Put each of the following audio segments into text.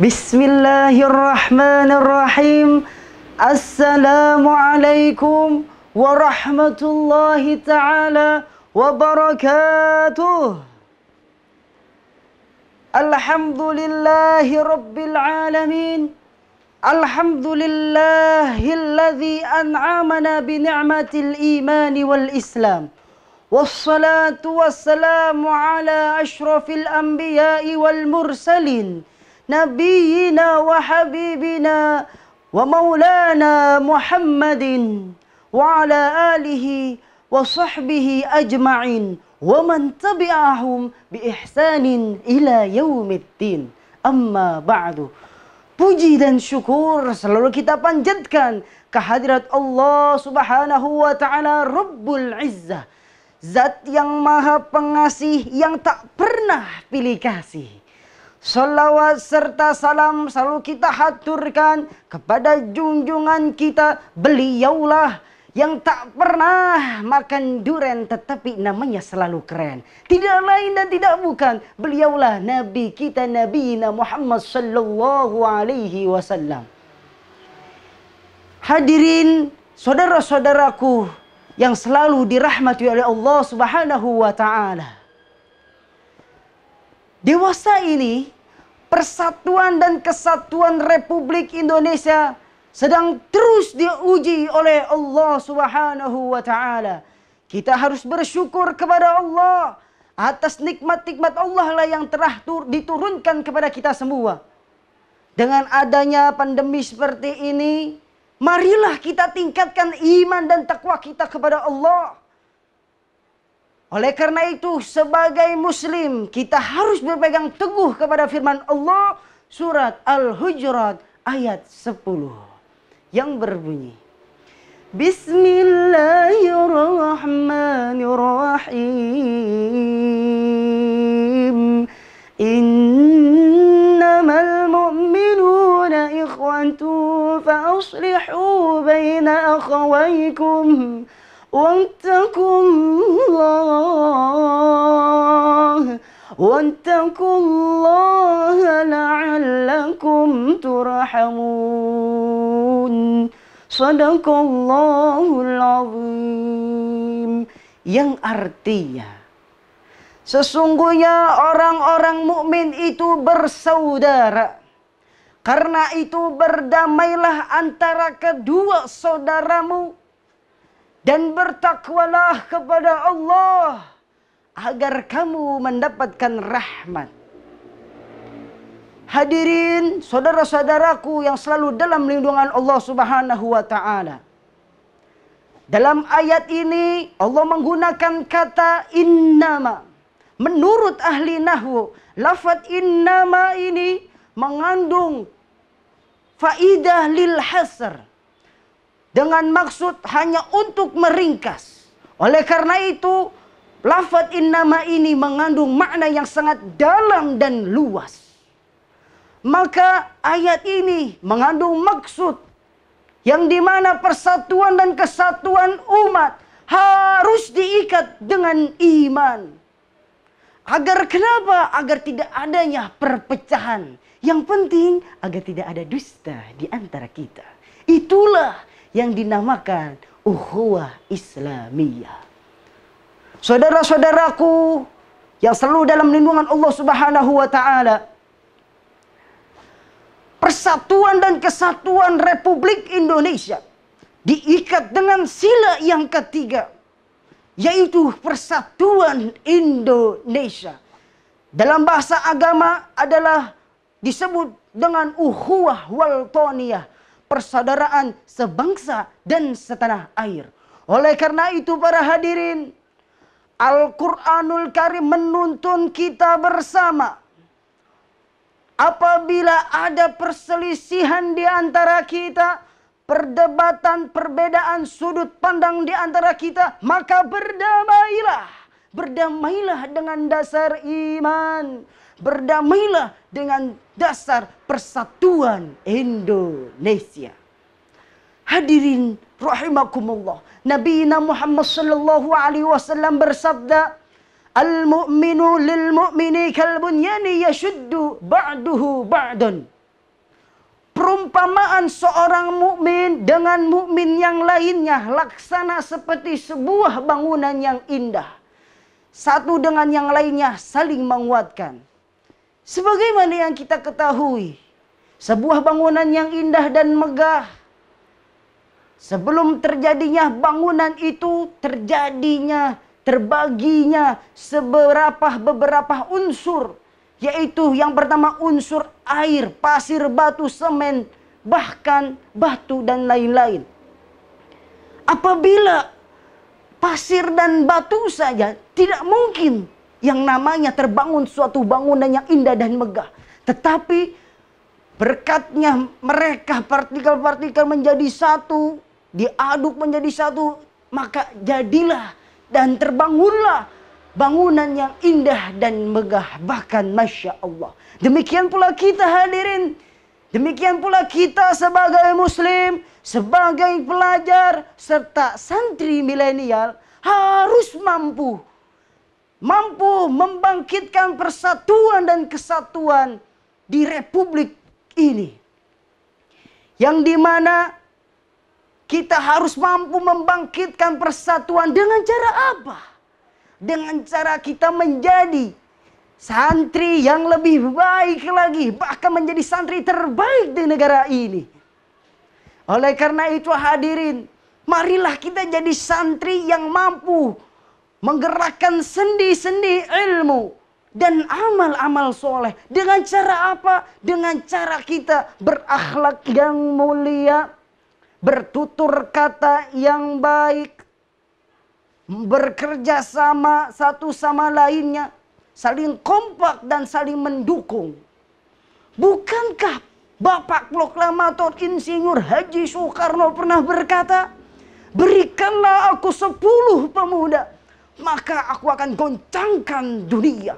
بسم الله الرحمن الرحيم السلام عليكم ورحمة الله تعالى وبركاته الحمد لله رب العالمين الحمد لله الذي أنعمنا بنعمة الإيمان والإسلام والصلاة والسلام على أشرف الأنبياء والمرسلين نبينا وحبيبنا ومولانا محمد وعلى آله وصحبه أجمعين ومن تبعهم بإحسان إلى يوم الدين أما بعد Puji dan syukur selalu kita panjatkan kehadirat Allah subhanahu wa ta'ala Rabbul Izzah. Zat yang maha pengasih yang tak pernah pilih kasih. Salawat serta salam selalu kita haturkan kepada junjungan kita beliaulah yang tak pernah makan duren tetapi namanya selalu keren. Tidak lain dan tidak bukan beliaulah Nabi kita Nabi Muhammad sallallahu alaihi wasallam. Hadirin saudara-saudaraku yang selalu dirahmati oleh Allah Subhanahu wa taala dewasa ini persatuan dan kesatuan Republik Indonesia sedang terus diuji oleh Allah Subhanahu wa taala. Kita harus bersyukur kepada Allah atas nikmat-nikmat Allah lah yang telah diturunkan kepada kita semua. Dengan adanya pandemi seperti ini, marilah kita tingkatkan iman dan takwa kita kepada Allah. Oleh karena itu, sebagai Muslim, kita harus berpegang teguh kepada firman Allah surat Al-Hujurat ayat 10 yang berbunyi. Bismillahirrahmanirrahim. Innama al-mu'minuna ikhwatu fa aslihu bayna akhawaykum. واتقوا الله واتقوا الله لعلكم ترحمون صدق yang artinya Sesungguhnya orang-orang mukmin itu bersaudara. Karena itu berdamailah antara kedua saudaramu dan bertakwalah kepada Allah agar kamu mendapatkan rahmat. Hadirin saudara-saudaraku yang selalu dalam lindungan Allah Subhanahu wa taala. Dalam ayat ini Allah menggunakan kata innama. Menurut ahli nahwu, lafaz innama ini mengandung faidah lil hasr dengan maksud hanya untuk meringkas. Oleh karena itu, in innama ini mengandung makna yang sangat dalam dan luas. Maka ayat ini mengandung maksud yang dimana persatuan dan kesatuan umat harus diikat dengan iman. Agar kenapa? Agar tidak adanya perpecahan. Yang penting agar tidak ada dusta di antara kita. Itulah yang dinamakan ukhuwah Islamiyah. Saudara-saudaraku yang selalu dalam lindungan Allah Subhanahu wa taala. Persatuan dan kesatuan Republik Indonesia diikat dengan sila yang ketiga yaitu persatuan Indonesia. Dalam bahasa agama adalah disebut dengan uhuwah wal toniyah persaudaraan sebangsa dan setanah air. Oleh karena itu para hadirin, Al-Quranul Karim menuntun kita bersama. Apabila ada perselisihan di antara kita, perdebatan, perbedaan sudut pandang di antara kita, maka berdamailah. Berdamailah dengan dasar iman. Berdamailah dengan dasar persatuan Indonesia. Hadirin rahimakumullah. Nabi Muhammad sallallahu alaihi wasallam bersabda, "Al-mu'minu lil mu'mini kal bunyani yashuddu ba'duhu ba'dan." Perumpamaan seorang mukmin dengan mukmin yang lainnya laksana seperti sebuah bangunan yang indah satu dengan yang lainnya saling menguatkan. Sebagaimana yang kita ketahui, sebuah bangunan yang indah dan megah, sebelum terjadinya bangunan itu terjadinya, terbaginya seberapa beberapa unsur, yaitu yang pertama unsur air, pasir, batu, semen, bahkan batu dan lain-lain. Apabila pasir dan batu saja tidak mungkin yang namanya terbangun suatu bangunan yang indah dan megah. Tetapi berkatnya mereka partikel-partikel menjadi satu, diaduk menjadi satu, maka jadilah dan terbangunlah bangunan yang indah dan megah bahkan Masya Allah. Demikian pula kita hadirin Demikian pula kita sebagai muslim, sebagai pelajar, serta santri milenial harus mampu. Mampu membangkitkan persatuan dan kesatuan di republik ini. Yang dimana kita harus mampu membangkitkan persatuan dengan cara apa? Dengan cara kita menjadi santri yang lebih baik lagi, bahkan menjadi santri terbaik di negara ini. Oleh karena itu hadirin, marilah kita jadi santri yang mampu menggerakkan sendi-sendi ilmu dan amal-amal soleh. Dengan cara apa? Dengan cara kita berakhlak yang mulia, bertutur kata yang baik, bekerja sama satu sama lainnya, saling kompak dan saling mendukung. Bukankah Bapak Proklamator Insinyur Haji Soekarno pernah berkata, Berikanlah aku sepuluh pemuda, maka aku akan goncangkan dunia.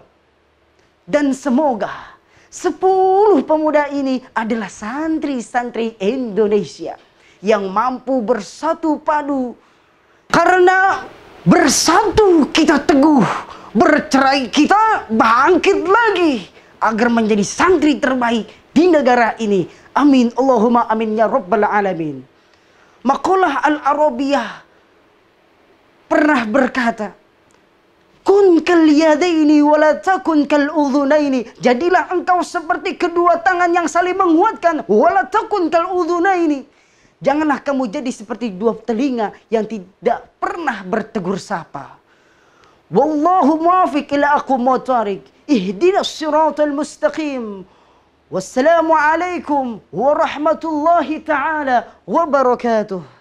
Dan semoga sepuluh pemuda ini adalah santri-santri Indonesia yang mampu bersatu padu karena Bersatu kita teguh, bercerai kita bangkit lagi agar menjadi santri terbaik di negara ini. Amin. Allahumma amin ya rabbal alamin. Makalah Al-Arabiyah pernah berkata, Kun kal yadaini wala takun kal udhunaini. Jadilah engkau seperti kedua tangan yang saling menguatkan. Wala takun kal udhunaini Janganlah kamu jadi seperti dua telinga yang tidak pernah bertegur sapa. Wallahu muafiq ila aku mutarik. Ihdina siratul mustaqim. Wassalamualaikum warahmatullahi ta'ala wabarakatuh.